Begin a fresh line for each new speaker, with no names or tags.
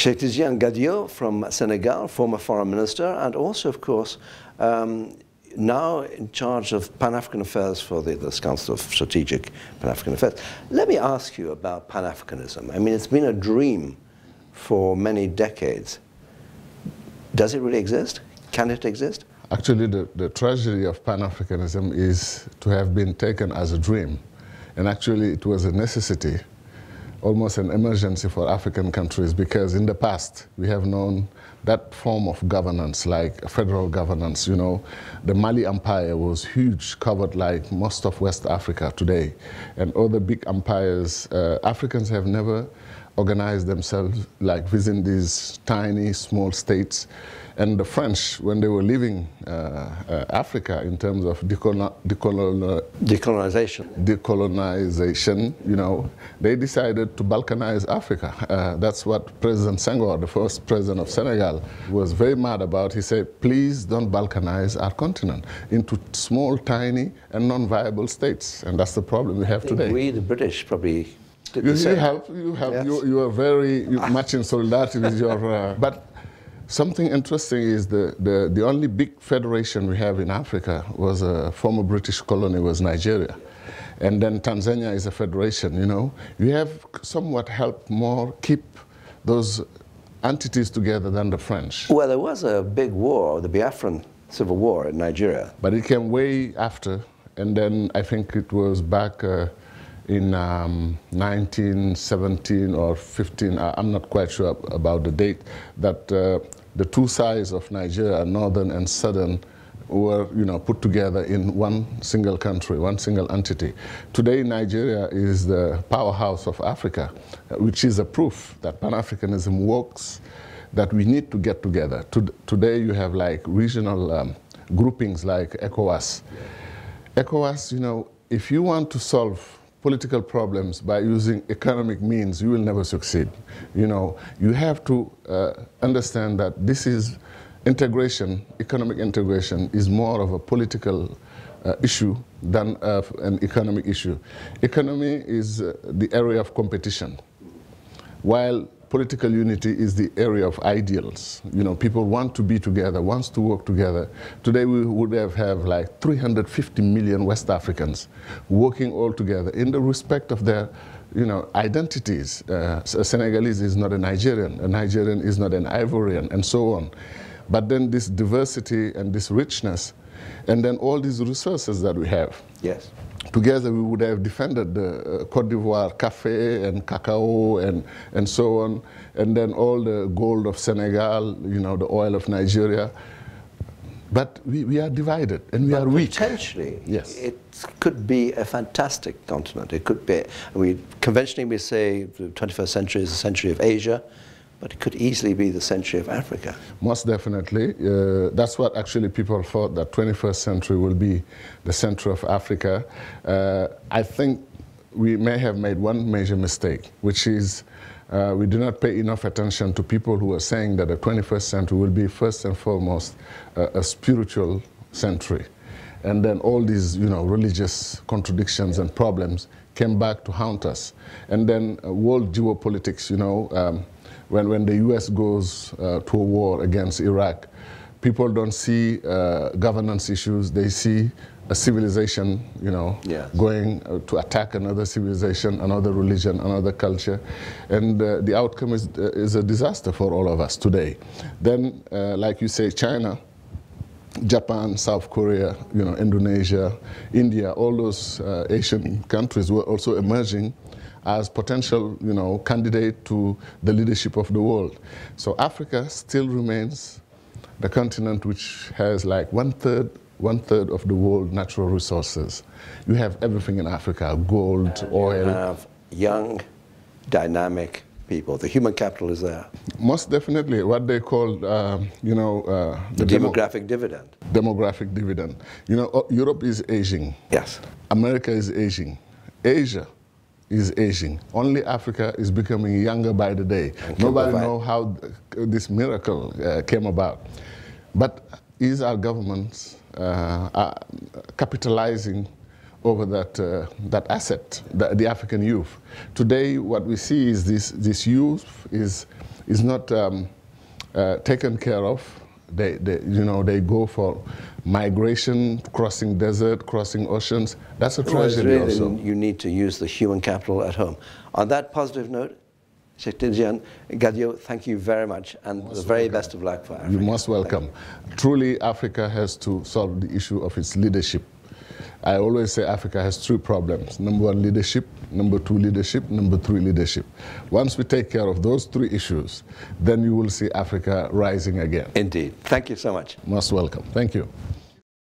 Sheikh Tizian Gadio from Senegal, former foreign minister, and also, of course, um, now in charge of Pan-African affairs for the, this Council of Strategic Pan-African Affairs. Let me ask you about Pan-Africanism. I mean, it's been a dream for many decades. Does it really exist? Can it exist?
Actually, the, the tragedy of Pan-Africanism is to have been taken as a dream. And actually, it was a necessity almost an emergency for African countries because in the past we have known that form of governance, like federal governance. You know, the Mali Empire was huge, covered like most of West Africa today, and other big empires. Uh, Africans have never organize themselves like within these tiny, small states. And the French, when they were leaving uh, uh, Africa in terms of decolonization, decolonization, you know, they decided to balkanize Africa. Uh, that's what President Senghor, the first president of Senegal, was very mad about. He said, please don't balkanize our continent into small, tiny, and non-viable states. And that's the problem
we have today. We, the British, probably you, you, help.
You help. Yes. You, you are very ah. much in solidarity with your. Uh, but something interesting is the, the the only big federation we have in Africa was a former British colony was Nigeria, and then Tanzania is a federation. You know, we have somewhat helped more keep those entities together than the French.
Well, there was a big war, the Biafran
civil war in Nigeria. But it came way after, and then I think it was back. Uh, in um, 1917 or 15, I'm not quite sure about the date, that uh, the two sides of Nigeria, northern and southern, were you know, put together in one single country, one single entity. Today, Nigeria is the powerhouse of Africa, which is a proof that Pan-Africanism works, that we need to get together. To today, you have like regional um, groupings like ECOWAS. ECOWAS, you know, if you want to solve political problems by using economic means, you will never succeed. You know, you have to uh, understand that this is integration, economic integration is more of a political uh, issue than uh, an economic issue. Economy is uh, the area of competition, while political unity is the area of ideals. You know, people want to be together, wants to work together. Today we would have, have like 350 million West Africans working all together in the respect of their you know, identities. Uh, a uh, Senegalese is not a Nigerian, a Nigerian is not an Ivorian, and so on. But then this diversity and this richness, and then all these resources that we have. Yes together we would have defended the uh, Cote d'Ivoire cafe and cacao and, and so on, and then all the gold of Senegal, you know, the oil of Nigeria.
But we, we are divided and we but are weak. Potentially, yes. it could be a fantastic continent. It could be, we, conventionally we say the 21st century is the century of Asia, but it could easily be the century of Africa.
Most definitely. Uh, that's what actually people thought that 21st century will be the century of Africa. Uh, I think we may have made one major mistake, which is uh, we do not pay enough attention to people who are saying that the 21st century will be first and foremost uh, a spiritual century. And then all these, you know, religious contradictions and problems came back to haunt us. And then uh, world geopolitics, you know, um, when, when the US goes uh, to a war against Iraq, people don't see uh, governance issues, they see a civilization, you know, yes. going uh, to attack another civilization, another religion, another culture. And uh, the outcome is, uh, is a disaster for all of us today. Then, uh, like you say, China, Japan, South Korea, you know, Indonesia, India, all those uh, Asian countries were also emerging as potential, you know, candidate to the leadership of the world. So Africa still remains the continent which has like one third, one third of the world natural resources. You have everything in Africa:
gold, and uh, oil. You have young, dynamic people. The human capital is there.
Most definitely, what they call, uh, you know, uh, the, the demographic demo dividend. Demographic dividend. You know, Europe is aging. Yes. America is aging. Asia is aging. Only Africa is becoming younger by the day. Nobody know how this miracle uh, came about. But is our governments uh, capitalizing over that, uh, that asset, the, the, African youth. Today, what we see is this, this youth is, is not um, uh, taken care of. They, they, you know, they go for migration, crossing desert, crossing oceans. That's a tragedy well, really also. You
need to use the human capital at home. On that positive note, Sheikh Tidjian Gadio, thank you very much and the very welcome. best of luck for Africa. You're
most welcome. You. Truly, Africa has to solve the issue of its leadership. I always say Africa has three problems. Number one, leadership. Number two, leadership. Number three, leadership. Once we take care of those three issues, then you will see Africa rising again.
Indeed. Thank you so much.
Most welcome. Thank you.